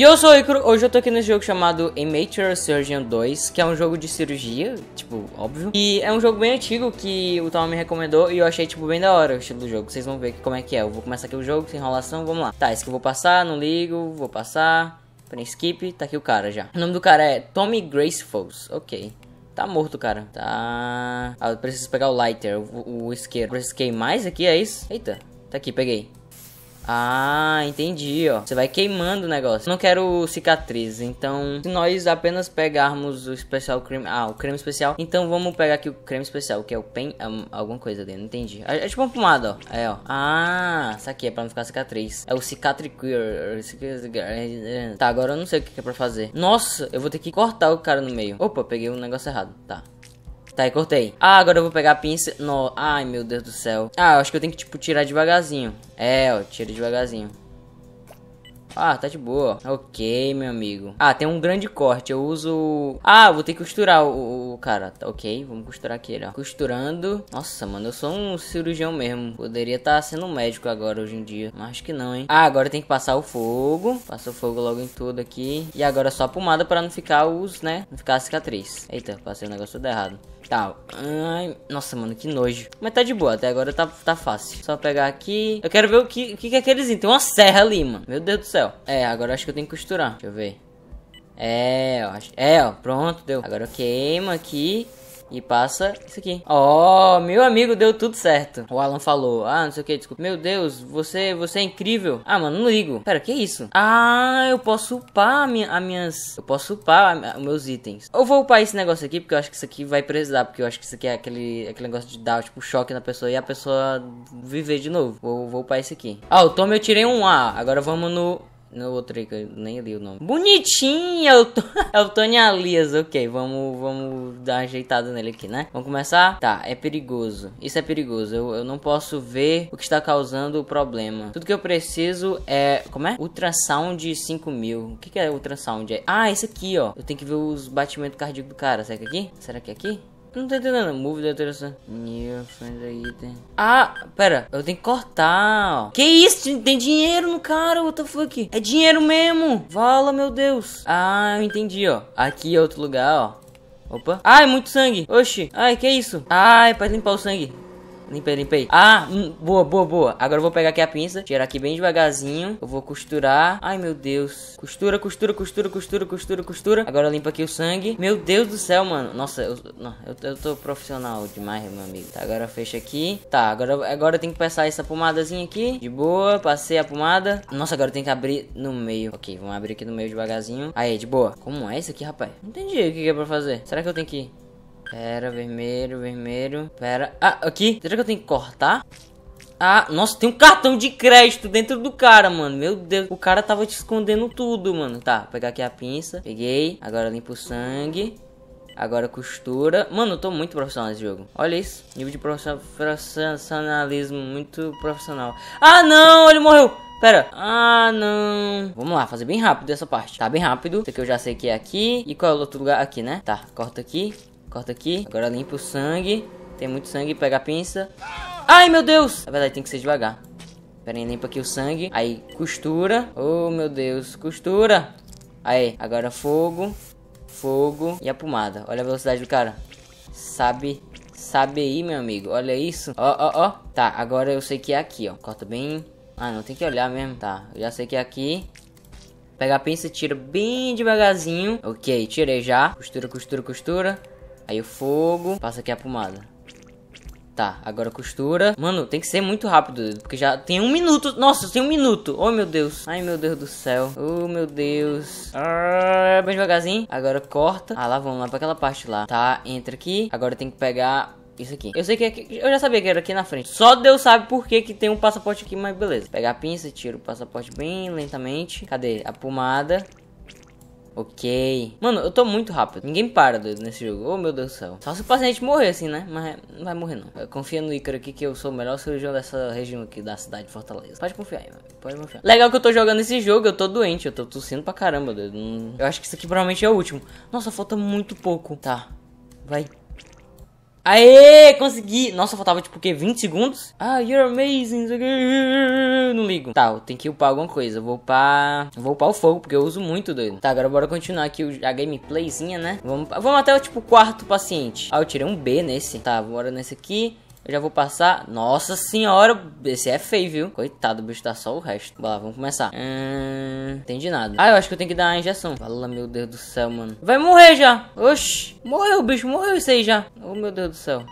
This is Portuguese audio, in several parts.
E eu sou o Icro, hoje eu tô aqui nesse jogo chamado Amateur Surgeon 2, que é um jogo de cirurgia, tipo, óbvio. E é um jogo bem antigo que o Tom me recomendou e eu achei, tipo, bem da hora o estilo do jogo. Vocês vão ver como é que é. Eu vou começar aqui o jogo, sem enrolação, vamos lá. Tá, esse que eu vou passar, não ligo, vou passar. Prem skip, tá aqui o cara já. O nome do cara é Tommy Gracefuls, ok. Tá morto, cara. Tá... Ah, eu preciso pegar o lighter, o, o isqueiro. Eu preciso queimar mais aqui, é isso? Eita, tá aqui, peguei. Ah, entendi, ó. Você vai queimando o negócio. Não quero cicatriz, então se nós apenas pegarmos o especial creme... Ah, o creme especial. Então vamos pegar aqui o creme especial, que é o pen... Um, alguma coisa dele, não entendi. É, é tipo uma pomada, ó. É, ó. Ah, isso aqui é pra não ficar cicatriz. É o cicatricure. É, é, é. Tá, agora eu não sei o que é pra fazer. Nossa, eu vou ter que cortar o cara no meio. Opa, peguei um negócio errado. Tá, Tá, cortei. Ah, agora eu vou pegar a pinça. No... Ai, meu Deus do céu. Ah, eu acho que eu tenho que, tipo, tirar devagarzinho. É, ó, tira devagarzinho. Ah, tá de boa. Ok, meu amigo. Ah, tem um grande corte. Eu uso. Ah, vou ter que costurar o, o cara. Tá, ok, vamos costurar aqui, ó. Costurando. Nossa, mano, eu sou um cirurgião mesmo. Poderia estar tá sendo um médico agora hoje em dia. Mas acho que não, hein? Ah, agora tem que passar o fogo. Passa o fogo logo em tudo aqui. E agora só a pomada pra não ficar os, né? Não ficar a cicatriz. Eita, passei o negócio tudo errado. Tá. Ai, nossa, mano, que nojo. Mas tá de boa, até agora tá, tá fácil. Só pegar aqui. Eu quero ver o que, o que, é que eles Tem uma serra ali, mano. Meu Deus do céu céu. É, agora acho que eu tenho que costurar. Deixa eu ver. É, ó. É, ó. Pronto, deu. Agora eu queimo aqui e passa isso aqui. Oh, meu amigo, deu tudo certo. O Alan falou, ah, não sei o que, desculpa. Meu Deus, você, você é incrível. Ah, mano, não ligo. Pera, que isso? Ah, eu posso upar minha, as minhas... Eu posso upar a, a, meus itens. Eu vou upar esse negócio aqui, porque eu acho que isso aqui vai precisar, porque eu acho que isso aqui é aquele, aquele negócio de dar, tipo, choque na pessoa e a pessoa viver de novo. Vou, vou upar esse aqui. Ah, o Tom eu tirei um A. Agora vamos no no outro aí que eu nem li o nome. Bonitinha! é o Tony Alias. Ok, vamos, vamos dar uma ajeitada nele aqui, né? Vamos começar? Tá, é perigoso. Isso é perigoso. Eu, eu não posso ver o que está causando o problema. Tudo que eu preciso é. Como é? Ultrasound 5000. O que, que é ultrasound? Ah, esse aqui, ó. Eu tenho que ver os batimentos cardíacos do cara. Será que é aqui? Será que é aqui? Não tô entendendo. Move the Meu New friend item. Ah, pera. Eu tenho que cortar. Que isso? Tem dinheiro no cara, what the fuck? É dinheiro mesmo. Vala, meu Deus. Ah, eu entendi, ó. Aqui é outro lugar, ó. Opa. Ai, muito sangue. Oxi. Ai, que isso? Ai, pra limpar o sangue. Limpei, limpei. Ah, hum, boa, boa, boa. Agora eu vou pegar aqui a pinça, tirar aqui bem devagarzinho. Eu vou costurar. Ai, meu Deus. Costura, costura, costura, costura, costura, costura. Agora eu limpo aqui o sangue. Meu Deus do céu, mano. Nossa, eu, não, eu, eu tô profissional demais, meu amigo. Tá, agora fecha aqui. Tá, agora, agora eu tenho que passar essa pomadazinha aqui. De boa, passei a pomada. Nossa, agora eu tenho que abrir no meio. Ok, vamos abrir aqui no meio devagarzinho. Aí, de boa. Como é isso aqui, rapaz? Não entendi o que é pra fazer. Será que eu tenho que... Pera, vermelho, vermelho. Pera. Ah, aqui. Será que eu tenho que cortar? Ah, nossa, tem um cartão de crédito dentro do cara, mano. Meu Deus, o cara tava te escondendo tudo, mano. Tá, pegar aqui a pinça. Peguei. Agora limpo o sangue. Agora costura. Mano, eu tô muito profissional nesse jogo. Olha isso. Nível de profissionalismo muito profissional. Ah, não! Ele morreu! Pera. Ah, não. Vamos lá, fazer bem rápido essa parte. Tá bem rápido. Isso aqui eu já sei que é aqui. E qual é o outro lugar? Aqui, né? Tá, corta aqui. Corta aqui. Agora limpa o sangue. Tem muito sangue. Pega a pinça. Ai, meu Deus! Na verdade, tem que ser devagar. Pera aí, limpa aqui o sangue. Aí, costura. Oh, meu Deus. Costura. Aí, agora fogo. Fogo e a pomada. Olha a velocidade do cara. Sabe Sabe aí, meu amigo. Olha isso. Ó, ó, ó. Tá, agora eu sei que é aqui, ó. Corta bem. Ah, não tem que olhar mesmo. Tá, eu já sei que é aqui. Pega a pinça, tira bem devagarzinho. Ok, tirei já. Costura, costura, costura. Aí o fogo. Passa aqui a pomada. Tá, agora costura. Mano, tem que ser muito rápido, porque já tem um minuto. Nossa, tem um minuto. Oh, meu Deus. Ai, meu Deus do céu. Oh, meu Deus. Ah, bem devagarzinho. Agora corta. Ah, lá vamos lá pra aquela parte lá. Tá, entra aqui. Agora tem que pegar isso aqui. Eu sei que aqui, eu já sabia que era aqui na frente. Só Deus sabe por que que tem um passaporte aqui, mas beleza. Pegar a pinça, tiro o passaporte bem lentamente. Cadê? A pomada. Ok. Mano, eu tô muito rápido. Ninguém para, doido, nesse jogo. Oh, meu Deus do céu. Só se o paciente morrer, assim, né? Mas é, não vai morrer, não. Confia no Icaro aqui, que eu sou o melhor cirurgião dessa região aqui, da cidade de Fortaleza. Pode confiar, mano. Pode confiar. Legal que eu tô jogando esse jogo. Eu tô doente. Eu tô tossindo pra caramba, doido. Eu acho que isso aqui provavelmente é o último. Nossa, falta muito pouco. Tá. Vai. Aê, consegui! Nossa, faltava tipo o quê? 20 segundos? Ah, you're amazing! Não ligo. Tá, eu tenho que upar alguma coisa. Eu vou upar. Eu vou upar o fogo, porque eu uso muito doido. Tá, agora bora continuar aqui a gameplayzinha, né? Vamos, vamos até tipo quarto paciente. Ah, eu tirei um B nesse. Tá, bora nesse aqui. Eu já vou passar. Nossa senhora, esse é feio, viu? Coitado, o bicho tá só o resto. Bora, vamos começar. Hum, entendi nada. Ah, eu acho que eu tenho que dar a injeção. Fala, meu Deus do céu, mano. Vai morrer já. Oxi. Morreu, bicho. Morreu isso aí já. Oh, meu Deus do céu.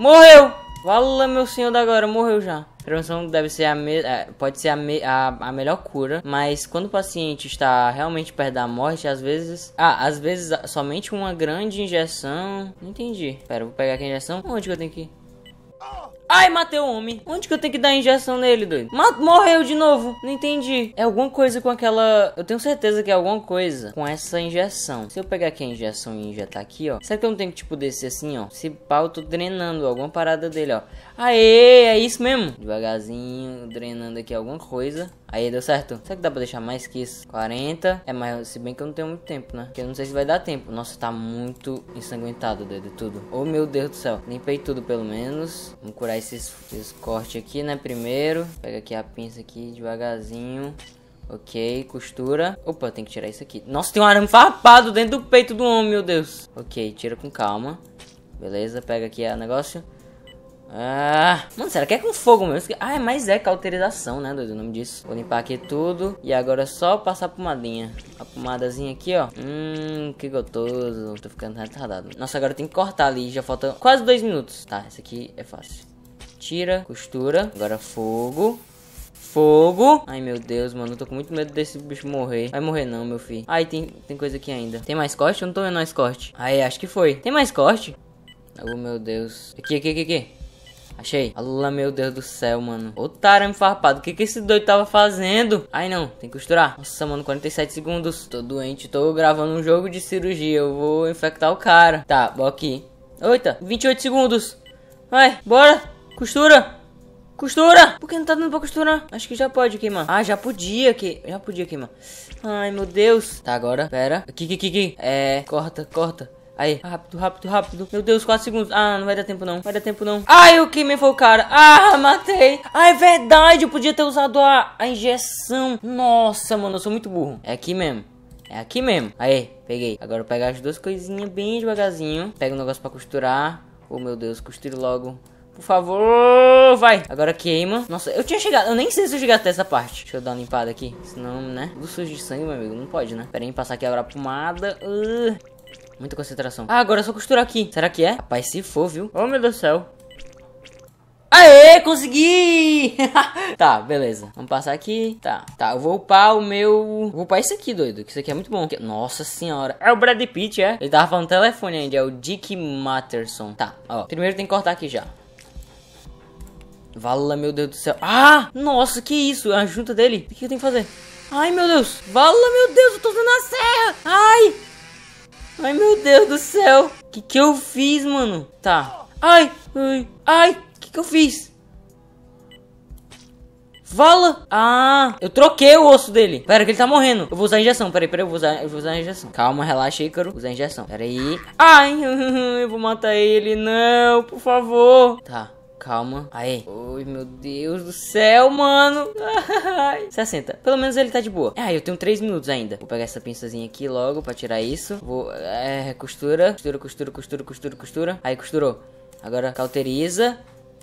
Morreu. Fala, meu senhor da agora. Morreu já. Prevenção deve ser a me... É, pode ser a, me... a, a, melhor cura, mas quando o paciente está realmente perto da morte, às vezes. Ah, às vezes somente uma grande injeção. Não entendi. Pera, vou pegar aqui a injeção. Onde que eu tenho que ir? Ai, matei o homem. Onde que eu tenho que dar injeção nele, doido? Mat morreu de novo. Não entendi. É alguma coisa com aquela... Eu tenho certeza que é alguma coisa com essa injeção. Se eu pegar aqui a injeção e injetar aqui, ó. Será que eu não tenho que, tipo, descer assim, ó? Se pau eu tô drenando alguma parada dele, ó. Aê, é isso mesmo. Devagarzinho, drenando aqui alguma coisa. Aí deu certo. Será que dá pra deixar mais que isso? 40. É, mas se bem que eu não tenho muito tempo, né? Porque eu não sei se vai dar tempo. Nossa, tá muito ensanguentado, de tudo. Oh, meu Deus do céu. Limpei tudo, pelo menos. Vamos curar esses, esses cortes aqui, né? Primeiro. Pega aqui a pinça aqui, devagarzinho. Ok, costura. Opa, tem que tirar isso aqui. Nossa, tem um arame farpado dentro do peito do homem, meu Deus. Ok, tira com calma. Beleza, pega aqui o negócio. Ah, mano, será que é com fogo mesmo? Ah, é, mas é cauterização, né, doido? O nome disso. Vou limpar aqui tudo. E agora é só passar a pomadinha. A pomadazinha aqui, ó. Hum, que gostoso. Tô ficando retardado. Nossa, agora tem que cortar ali. Já falta quase dois minutos. Tá, esse aqui é fácil. Tira, costura. Agora fogo. Fogo. Ai, meu Deus, mano. tô com muito medo desse bicho morrer. Vai morrer não, meu filho. Ai, tem, tem coisa aqui ainda. Tem mais corte? Eu não tô vendo mais corte. Ai, acho que foi. Tem mais corte? Oh, meu Deus. Aqui, aqui, aqui, aqui. Achei. Alula, meu Deus do céu, mano. tarame farpado. O que, que esse doido tava fazendo? Ai, não. Tem que costurar. Nossa, mano, 47 segundos. Tô doente. Tô gravando um jogo de cirurgia. Eu vou infectar o cara. Tá, vou aqui. Oita, 28 segundos. Vai, bora. Costura. Costura! Por que não tá dando pra costurar? Acho que já pode queimar. Ah, já podia que Já podia queimar. Ai, meu Deus. Tá, agora. Pera. Aqui, aqui, aqui. É. Corta, corta. Aí, rápido, rápido, rápido. Meu Deus, 4 segundos. Ah, não vai dar tempo não. Vai dar tempo não. Ai, que me foi o cara. Ah, matei. Ah, é verdade. Eu podia ter usado a, a injeção. Nossa, mano, eu sou muito burro. É aqui mesmo. É aqui mesmo. Aí, peguei. Agora eu pegar as duas coisinhas bem devagarzinho. Pega um negócio pra costurar. Oh, meu Deus, costure logo. Por favor, vai. Agora queima. Nossa, eu tinha chegado. Eu nem sei se eu cheguei até essa parte. Deixa eu dar uma limpada aqui. Senão, né? Tudo sujo de sangue, meu amigo. Não pode, né? Pera aí, passar aqui agora a pomada. Uh. Muita concentração. Ah, agora é só costurar aqui. Será que é? Rapaz, se for, viu? Oh, meu Deus do céu. Aê, consegui! tá, beleza. Vamos passar aqui. Tá, tá. Eu vou upar o meu... Vou upar esse aqui, doido. Que isso aqui é muito bom. Nossa senhora. É o Brad Pitt, é? Ele tava falando telefone ainda. É o Dick Matterson. Tá, ó. Primeiro tem que cortar aqui já. Vala, meu Deus do céu. Ah! Nossa, que isso? É a junta dele. O que eu tenho que fazer? Ai, meu Deus. Vala, meu Deus. Eu tô usando a serra. Ai! Ai, meu Deus do céu. Que que eu fiz, mano? Tá. Ai, ai, ai. Que que eu fiz? Fala! Ah, eu troquei o osso dele. Pera, que ele tá morrendo. Eu vou usar a injeção. Peraí, peraí, eu vou usar, eu vou usar a injeção. Calma, relaxa, Ícaro. Vou usar a injeção. Peraí. Ai, eu vou matar ele. Não, por favor. Tá. Calma. Aí. Oi, meu Deus do céu, mano. 60. Pelo menos ele tá de boa. Ah, eu tenho 3 minutos ainda. Vou pegar essa pinçazinha aqui logo pra tirar isso. Vou... É, costura. Costura, costura, costura, costura, costura. Aí, costurou. Agora, cauteriza.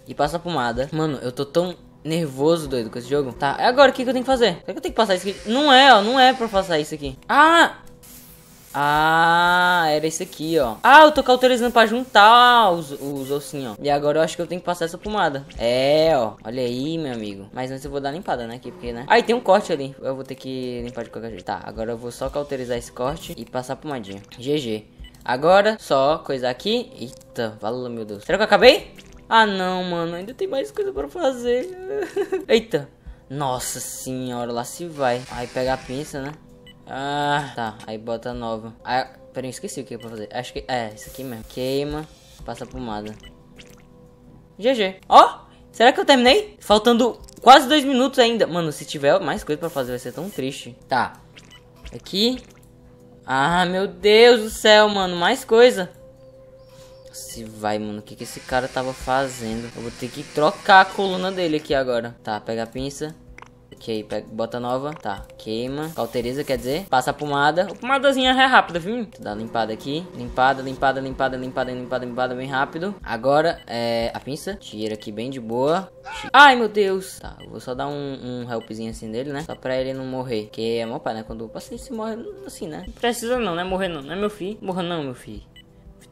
E passa a pomada. Mano, eu tô tão nervoso, doido, com esse jogo. Tá, é agora o que, que eu tenho que fazer? Será que eu tenho que passar isso aqui? Não é, ó, não é pra passar isso aqui. Ah! Ah, era esse aqui, ó. Ah, eu tô cauterizando pra juntar os, os ossinhos, ó. E agora eu acho que eu tenho que passar essa pomada. É, ó. Olha aí, meu amigo. Mas antes eu vou dar limpada, né? Aqui, porque, né? Ah, e tem um corte ali. Eu vou ter que limpar de qualquer jeito. Tá, agora eu vou só cauterizar esse corte e passar a pomadinha. GG. Agora, só coisa aqui. Eita, valeu, meu Deus. Será que eu acabei? Ah, não, mano. Ainda tem mais coisa pra fazer. Eita. Nossa senhora, lá se vai. Aí pega a pinça, né? Ah, tá. Aí bota nova. Ah, peraí, esqueci o que é pra fazer. Acho que. É, isso aqui mesmo. Queima, passa pomada. GG. Ó! Oh, será que eu terminei? Faltando quase dois minutos ainda. Mano, se tiver mais coisa pra fazer, vai ser tão triste. Tá. Aqui. Ah, meu Deus do céu, mano. Mais coisa. Se vai, mano. O que, que esse cara tava fazendo? Eu vou ter que trocar a coluna dele aqui agora. Tá, pega a pinça. Ok, pega, bota nova. Tá, queima. Cauteriza, quer dizer? Passa a pomada. A pomadazinha é rápida, viu? Dá uma limpada aqui. Limpada, limpada, limpada, limpada, limpada, limpada, bem rápido. Agora, é... A pinça. Tira aqui bem de boa. Ai, meu Deus. Tá, eu vou só dar um, um helpzinho assim dele, né? Só pra ele não morrer. Que é meu pai, né? Quando o paciente se morre assim, né? Não precisa não, né? Morrer não, né, meu filho? Morra não, meu filho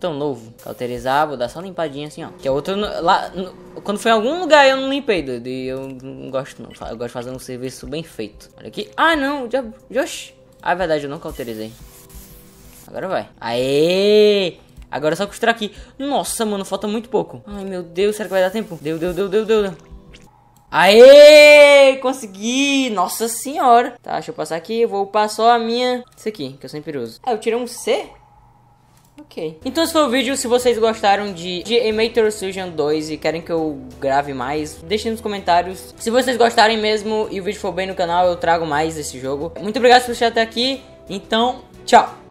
tão novo. Cauterizar, vou dar só limpadinha assim, ó. Que a é outra, lá, quando foi em algum lugar eu não limpei, doido. E eu não gosto não, eu gosto de fazer um serviço bem feito. Olha aqui. Ah, não, diabo, Josh. Ah, é verdade, eu não cauterizei. Agora vai. Aê! Agora é só costurar aqui. Nossa, mano, falta muito pouco. Ai, meu Deus, será que vai dar tempo? Deu, deu, deu, deu, deu. Aê! Consegui! Nossa senhora! Tá, deixa eu passar aqui. Vou upar só a minha... Isso aqui, que eu sempre uso. Ah, é, eu tirei um C? Ok. Então esse foi o vídeo. Se vocês gostaram de, de Amateur Surgeon 2 e querem que eu grave mais, deixem nos comentários. Se vocês gostarem mesmo e o vídeo for bem no canal, eu trago mais desse jogo. Muito obrigado por assistir até aqui. Então, tchau!